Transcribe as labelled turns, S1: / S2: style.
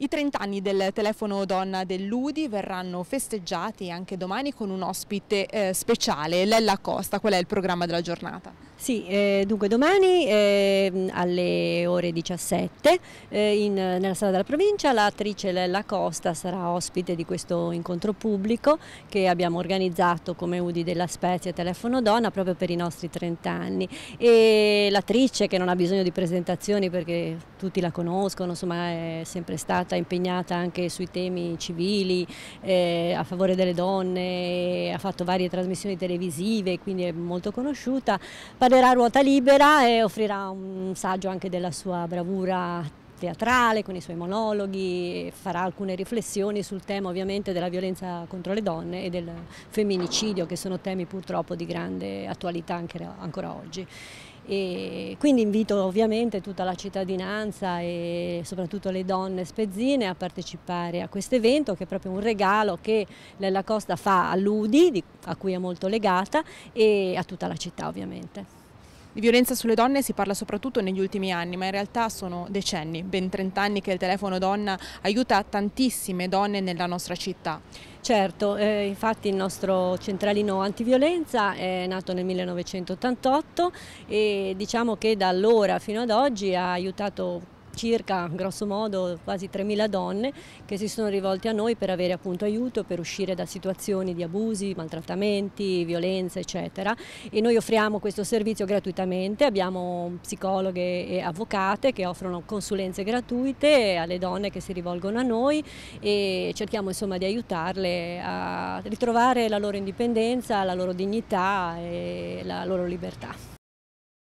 S1: I 30 anni del telefono donna dell'Udi verranno festeggiati anche domani con un ospite eh, speciale, Lella Costa, qual è il programma della giornata?
S2: Sì, eh, dunque domani eh, alle ore 17 eh, in, nella sala della provincia l'attrice Lella Costa sarà ospite di questo incontro pubblico che abbiamo organizzato come Udi della Spezia Telefono Donna proprio per i nostri 30 anni e l'attrice che non ha bisogno di presentazioni perché tutti la conoscono, insomma è sempre stata stata impegnata anche sui temi civili, eh, a favore delle donne, ha fatto varie trasmissioni televisive, quindi è molto conosciuta, parlerà a ruota libera e offrirà un saggio anche della sua bravura teatrale con i suoi monologhi, farà alcune riflessioni sul tema ovviamente della violenza contro le donne e del femminicidio che sono temi purtroppo di grande attualità anche, ancora oggi. E quindi invito ovviamente tutta la cittadinanza e soprattutto le donne spezzine a partecipare a questo evento che è proprio un regalo che Lella Costa fa all'Udi, a cui è molto legata, e a tutta la città ovviamente. Di violenza sulle
S1: donne si parla soprattutto negli ultimi anni, ma in realtà sono decenni, ben 30 anni che il telefono donna
S2: aiuta tantissime donne nella nostra città. Certo, eh, infatti il nostro centralino antiviolenza è nato nel 1988 e diciamo che da allora fino ad oggi ha aiutato circa, grosso modo, quasi 3.000 donne che si sono rivolte a noi per avere appunto aiuto, per uscire da situazioni di abusi, maltrattamenti, violenze, eccetera. E noi offriamo questo servizio gratuitamente, abbiamo psicologhe e avvocate che offrono consulenze gratuite alle donne che si rivolgono a noi e cerchiamo insomma di aiutarle a ritrovare la loro indipendenza, la loro dignità e la loro libertà.